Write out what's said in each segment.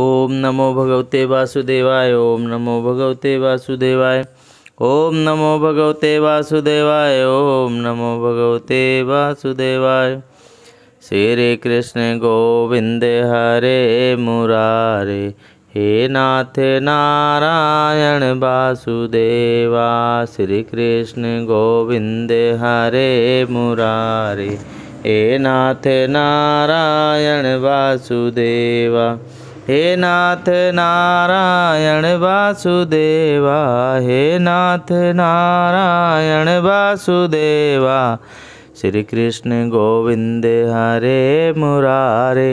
ओम नमो भगवते वासुदेवाय ओम नमो भगवते वासुदेवाय ओम नमो भगवते वासुदेवाय ओम नमो भगवते वासुदेवाय श्री कृष्ण गोविंद हरे मुरारे हे नाथ नारायण वासुदेवा श्री कृष्ण गोविंद हरे मुरारे हे नाथ नारायण वासुदेवा हे नाथ नारायण वासुदेवा हे नाथ नारायण वासुदेवा श्री कृष्ण गोविंद हरे मुरारे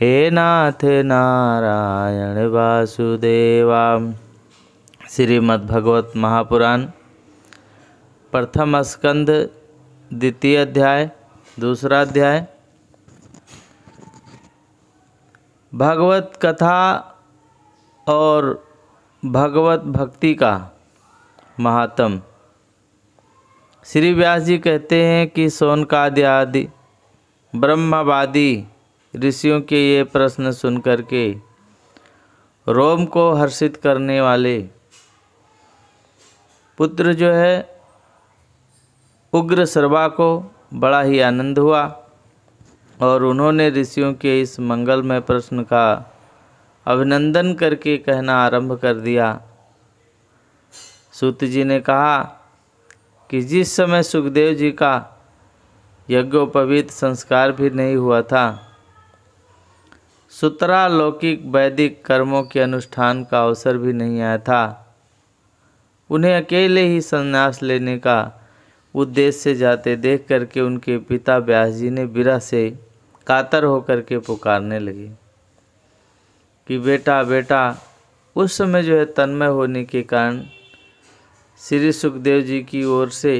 हे नाथ नारायण वासुदेवा श्रीमद्भगवत महापुराण प्रथम स्कंद द्वितीय अध्याय दूसरा अध्याय भगवत कथा और भगवत भक्ति का महात्म श्री व्यास जी कहते हैं कि सोनकादि आदि ब्रह्मवादी ऋषियों के ये प्रश्न सुन के रोम को हर्षित करने वाले पुत्र जो है उग्र सर्वा को बड़ा ही आनंद हुआ और उन्होंने ऋषियों के इस मंगलमय प्रश्न का अभिनंदन करके कहना आरंभ कर दिया सूत जी ने कहा कि जिस समय सुखदेव जी का यज्ञोपवीत संस्कार भी नहीं हुआ था सुतरा लौकिक वैदिक कर्मों के अनुष्ठान का अवसर भी नहीं आया था उन्हें अकेले ही संन्यास लेने का उद्देश्य जाते देख करके उनके पिता ब्यास जी ने बिरा से कातर होकर के पुकारने लगी कि बेटा बेटा उस समय जो है तन्मय होने के कारण श्री सुखदेव जी की ओर से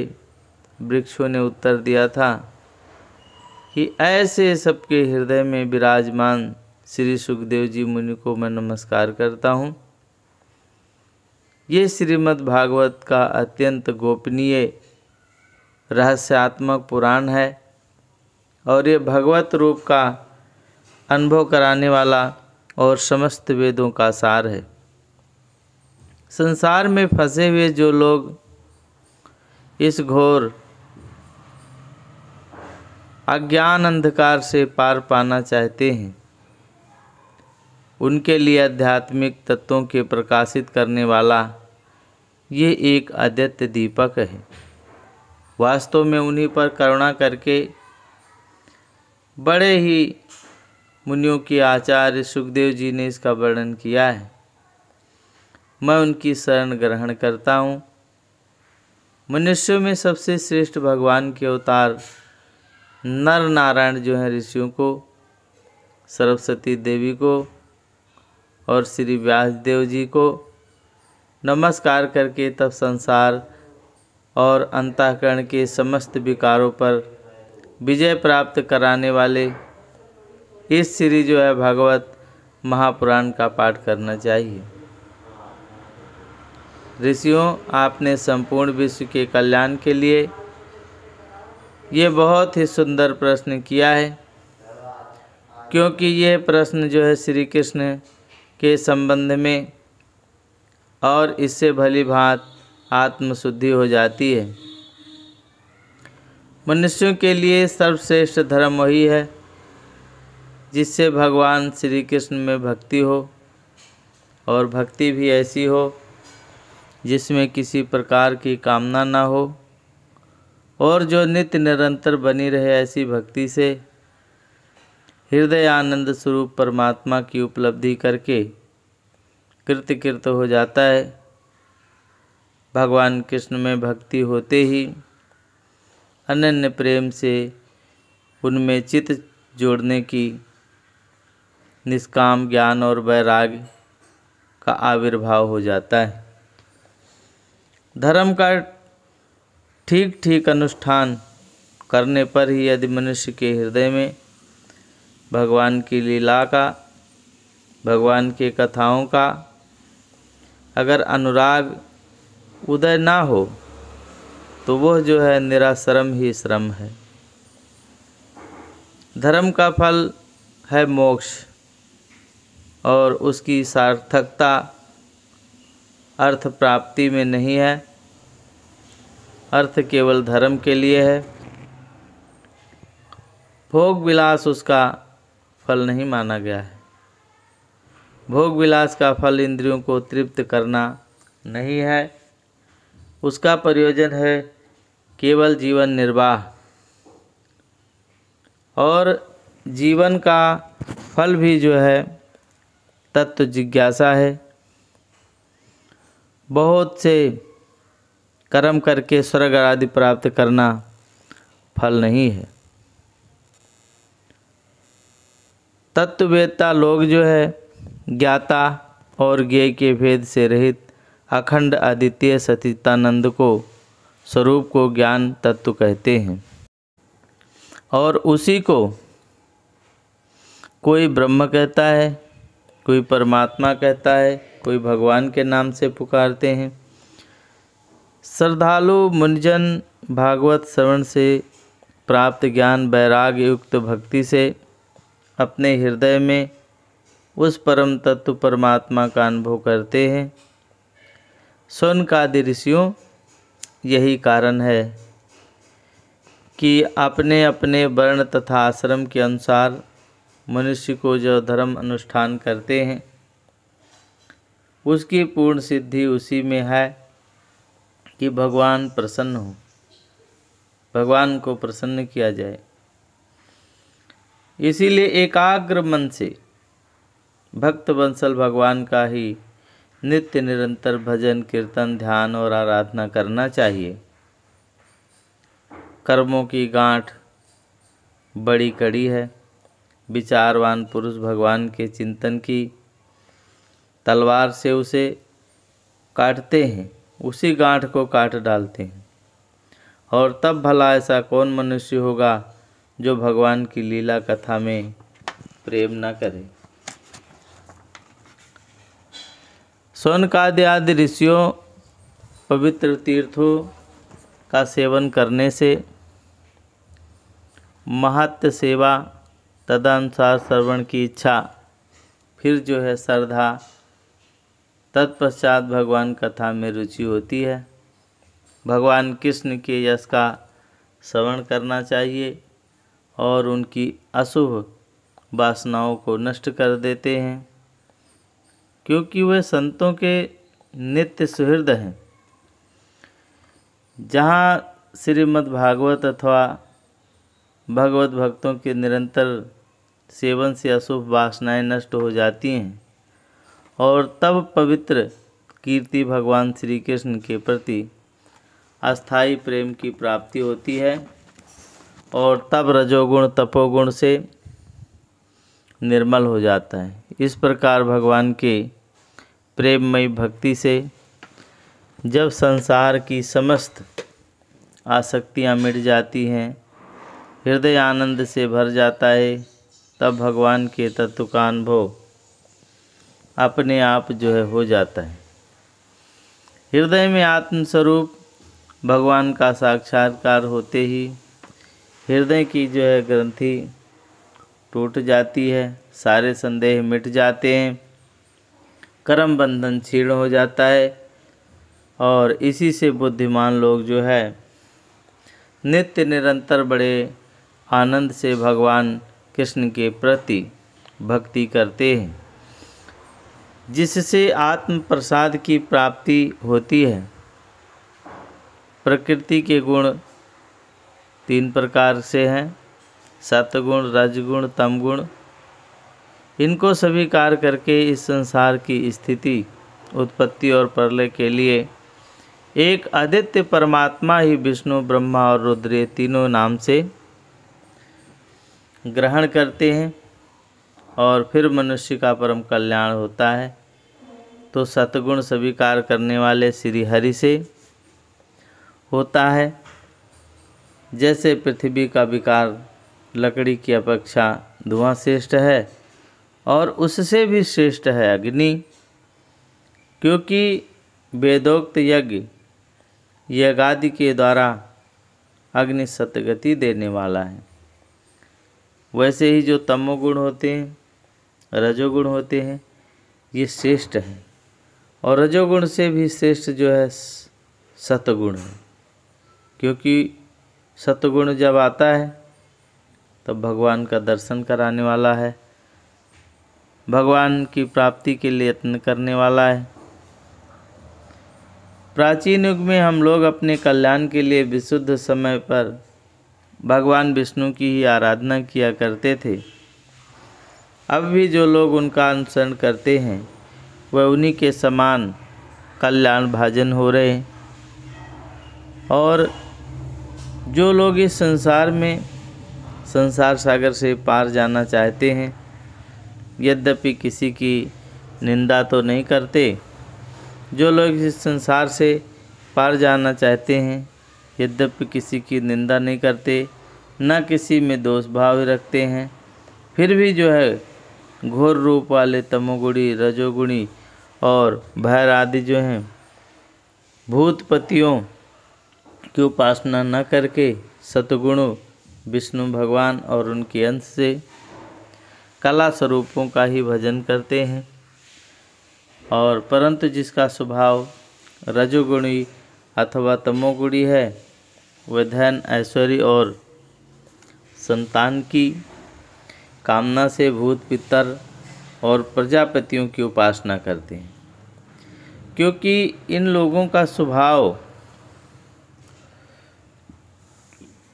वृक्षों ने उत्तर दिया था कि ऐसे सबके हृदय में विराजमान श्री सुखदेव जी मुनि को मैं नमस्कार करता हूँ ये श्रीमद् भागवत का अत्यंत गोपनीय रहस्यात्मक पुराण है और ये भगवत रूप का अनुभव कराने वाला और समस्त वेदों का सार है संसार में फंसे हुए जो लोग इस घोर अज्ञान अंधकार से पार पाना चाहते हैं उनके लिए आध्यात्मिक तत्वों के प्रकाशित करने वाला ये एक अद्वैत दीपक है वास्तव में उन्हीं पर करुणा करके बड़े ही मुनियों के आचार्य सुखदेव जी ने इसका वर्णन किया है मैं उनकी शरण ग्रहण करता हूँ मनुष्यों में सबसे श्रेष्ठ भगवान के अवतार नर नारायण जो हैं ऋषियों को सरस्वती देवी को और श्री व्यास देव जी को नमस्कार करके तब संसार और अंतःकरण के समस्त विकारों पर विजय प्राप्त कराने वाले इस श्री जो है भागवत महापुराण का पाठ करना चाहिए ऋषियों आपने संपूर्ण विश्व के कल्याण के लिए ये बहुत ही सुंदर प्रश्न किया है क्योंकि ये प्रश्न जो है श्री कृष्ण के संबंध में और इससे भली भांत आत्मशुद्धि हो जाती है मनुष्यों के लिए सर्वश्रेष्ठ धर्म वही है जिससे भगवान श्री कृष्ण में भक्ति हो और भक्ति भी ऐसी हो जिसमें किसी प्रकार की कामना ना हो और जो नित्य निरंतर बनी रहे ऐसी भक्ति से हृदय आनंद स्वरूप परमात्मा की उपलब्धि करके कृत कृत हो जाता है भगवान कृष्ण में भक्ति होते ही अनन्य प्रेम से उनमें चित्त जोड़ने की निष्काम ज्ञान और वैराग का आविर्भाव हो जाता है धर्म का ठीक ठीक अनुष्ठान करने पर ही यदि मनुष्य के हृदय में भगवान की लीला का भगवान की कथाओं का अगर अनुराग उदय ना हो तो वह जो है निराश्रम ही श्रम है धर्म का फल है मोक्ष और उसकी सार्थकता अर्थ प्राप्ति में नहीं है अर्थ केवल धर्म के लिए है भोग विलास उसका फल नहीं माना गया है भोग विलास का फल इंद्रियों को तृप्त करना नहीं है उसका प्रयोजन है केवल जीवन निर्वाह और जीवन का फल भी जो है तत्व जिज्ञासा है बहुत से कर्म करके स्वर्ग आदि प्राप्त करना फल नहीं है तत्ववेत्ता लोग जो है ज्ञाता और ज्ञेय के भेद से रहित अखंड आदित्य सतीतानंद को स्वरूप को ज्ञान तत्व कहते हैं और उसी को कोई ब्रह्म कहता है कोई परमात्मा कहता है कोई भगवान के नाम से पुकारते हैं श्रद्धालु मुनिजन भागवत श्रवण से प्राप्त ज्ञान वैराग युक्त भक्ति से अपने हृदय में उस परम तत्व परमात्मा का अनुभव करते हैं स्वर्ण का ऋषियों यही कारण है कि अपने अपने वर्ण तथा आश्रम के अनुसार मनुष्य को जो धर्म अनुष्ठान करते हैं उसकी पूर्ण सिद्धि उसी में है कि भगवान प्रसन्न हो भगवान को प्रसन्न किया जाए इसीलिए एकाग्र मन से भक्त बंसल भगवान का ही नित्य निरंतर भजन कीर्तन ध्यान और आराधना करना चाहिए कर्मों की गांठ बड़ी कड़ी है विचारवान पुरुष भगवान के चिंतन की तलवार से उसे काटते हैं उसी गांठ को काट डालते हैं और तब भला ऐसा कौन मनुष्य होगा जो भगवान की लीला कथा में प्रेम न करे सोनकादि आदि ऋषियों पवित्र तीर्थों का सेवन करने से महत्व सेवा तदनुसार श्रवण की इच्छा फिर जो है श्रद्धा तत्पश्चात भगवान कथा में रुचि होती है भगवान कृष्ण के यश का श्रवण करना चाहिए और उनकी अशुभ वासनाओं को नष्ट कर देते हैं क्योंकि वे संतों के नित्य सुहृद हैं जहाँ श्रीमद्भागवत अथवा भगवत भक्तों के निरंतर सेवन से अशुभ वासनाएं नष्ट हो जाती हैं और तब पवित्र कीर्ति भगवान श्री कृष्ण के प्रति अस्थाई प्रेम की प्राप्ति होती है और तब रजोगुण तपोगुण से निर्मल हो जाता है इस प्रकार भगवान के प्रेममयी भक्ति से जब संसार की समस्त आसक्तियाँ मिट जाती हैं हृदय आनंद से भर जाता है तब भगवान के तत्व का अनुभव अपने आप जो है हो जाता है हृदय में आत्मस्वरूप भगवान का साक्षात्कार होते ही हृदय की जो है ग्रंथि टूट जाती है सारे संदेह मिट जाते हैं कर्म बंधन छीण हो जाता है और इसी से बुद्धिमान लोग जो है नित्य निरंतर बड़े आनंद से भगवान कृष्ण के प्रति भक्ति करते हैं जिससे आत्म प्रसाद की प्राप्ति होती है प्रकृति के गुण तीन प्रकार से हैं सतगुण रजगुण तमगुण इनको सभी कार्य करके इस संसार की स्थिति उत्पत्ति और परलय के लिए एक आदित्य परमात्मा ही विष्णु ब्रह्मा और रुद्र तीनों नाम से ग्रहण करते हैं और फिर मनुष्य का परम कल्याण होता है तो सतगुण सभी कार्य करने वाले श्री हरि से होता है जैसे पृथ्वी का विकार लकड़ी की अपेक्षा धुआं श्रेष्ठ है और उससे भी श्रेष्ठ है अग्नि क्योंकि वेदोक्त यज्ञ यज्ञादि के द्वारा अग्नि सतगति देने वाला है वैसे ही जो तमोगुण होते हैं रजोगुण होते हैं ये श्रेष्ठ है और रजोगुण से भी श्रेष्ठ जो है सतगुण है क्योंकि सतगुण जब आता है तब भगवान का दर्शन कराने वाला है भगवान की प्राप्ति के लिए यत्न करने वाला है प्राचीन युग में हम लोग अपने कल्याण के लिए विशुद्ध समय पर भगवान विष्णु की ही आराधना किया करते थे अब भी जो लोग उनका अनुसरण करते हैं वह उन्हीं के समान कल्याण भाजन हो रहे हैं और जो लोग इस संसार में संसार सागर से पार जाना चाहते हैं यद्यपि किसी की निंदा तो नहीं करते जो लोग इस संसार से पार जाना चाहते हैं यद्यपि किसी की निंदा नहीं करते न किसी में दोष भाव रखते हैं फिर भी जो है घोर रूप वाले तमोगुणी रजोगुणी और भैर आदि जो हैं भूतपतियों की उपासना न करके सतगुणों विष्णु भगवान और उनके अंश से कला स्वरूपों का ही भजन करते हैं और परंतु जिसका स्वभाव रजोगुणी अथवा तमोगुणी है वह धन ऐश्वर्य और संतान की कामना से भूत पितर और प्रजापतियों की उपासना करते हैं क्योंकि इन लोगों का स्वभाव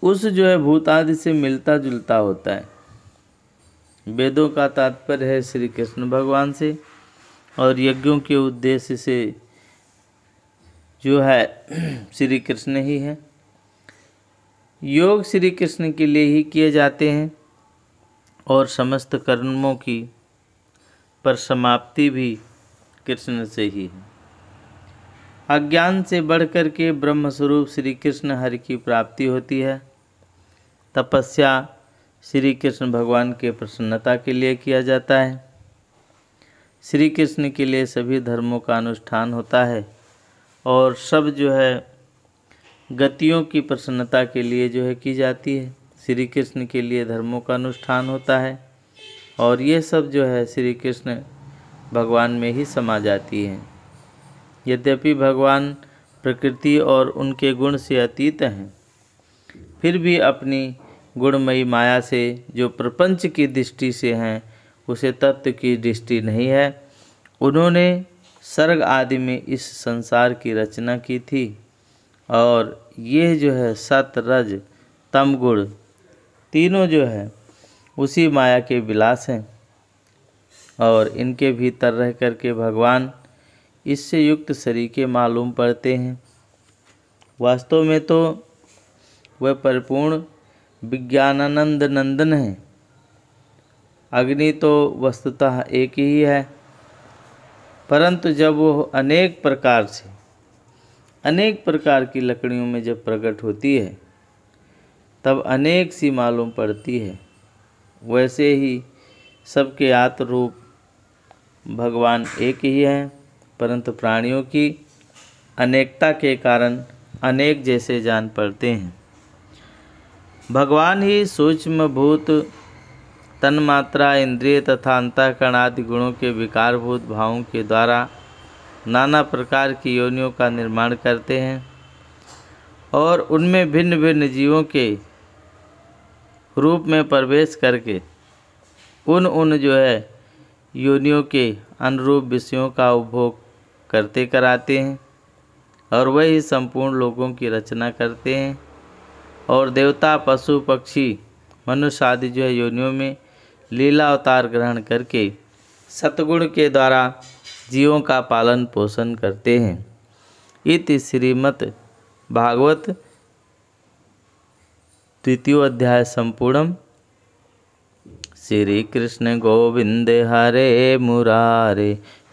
उस जो है भूत आदि से मिलता जुलता होता है वेदों का तात्पर्य है श्री कृष्ण भगवान से और यज्ञों के उद्देश्य से जो है श्री कृष्ण ही है योग श्री कृष्ण के लिए ही किए जाते हैं और समस्त कर्मों की पर समाप्ति भी कृष्ण से ही है अज्ञान से बढ़कर के ब्रह्मस्वरूप श्री कृष्ण हरि की प्राप्ति होती है तपस्या श्री कृष्ण भगवान के प्रसन्नता के लिए किया जाता है श्री कृष्ण के लिए सभी धर्मों का अनुष्ठान होता है और सब जो है गतियों की प्रसन्नता के लिए जो है की जाती है श्री कृष्ण के लिए धर्मों का अनुष्ठान होता है और ये सब जो है श्री कृष्ण भगवान में ही समा जाती है यद्यपि भगवान प्रकृति और उनके गुण से अतीत हैं फिर भी अपनी गुणमयी माया से जो प्रपंच की दृष्टि से हैं उसे तत्व की दृष्टि नहीं है उन्होंने सर्ग आदि में इस संसार की रचना की थी और ये जो है सत रज तम गुण तीनों जो है उसी माया के विलास हैं और इनके भीतर रह कर के भगवान इससे युक्त शरीके मालूम पड़ते हैं वास्तव में तो वह परिपूर्ण विज्ञानानंद नंदन है अग्नि तो वस्तुतः एक ही है परंतु जब वह अनेक प्रकार से अनेक प्रकार की लकड़ियों में जब प्रकट होती है तब अनेक सी मालूम पड़ती है वैसे ही सबके आत्मरूप भगवान एक ही हैं परंतु प्राणियों की अनेकता के कारण अनेक जैसे जान पड़ते हैं भगवान ही सूक्ष्मभूत तन्मात्रा इंद्रिय तथा अंतःकरण आदि गुणों के विकारभूत भावों के द्वारा नाना प्रकार की योनियों का निर्माण करते हैं और उनमें भिन्न भिन्न जीवों के रूप में प्रवेश करके उन उन जो है योनियों के अनुरूप विषयों का उपभोग करते कराते हैं और वही संपूर्ण लोगों की रचना करते हैं और देवता पशु पक्षी मनुष्य आदि जो है योनियों में लीला अवतार ग्रहण करके सतगुण के द्वारा जीवों का पालन पोषण करते हैं इति श्रीमद् भागवत द्वितीय अध्याय संपूर्ण श्री कृष्ण गोविंद हरे मुरारे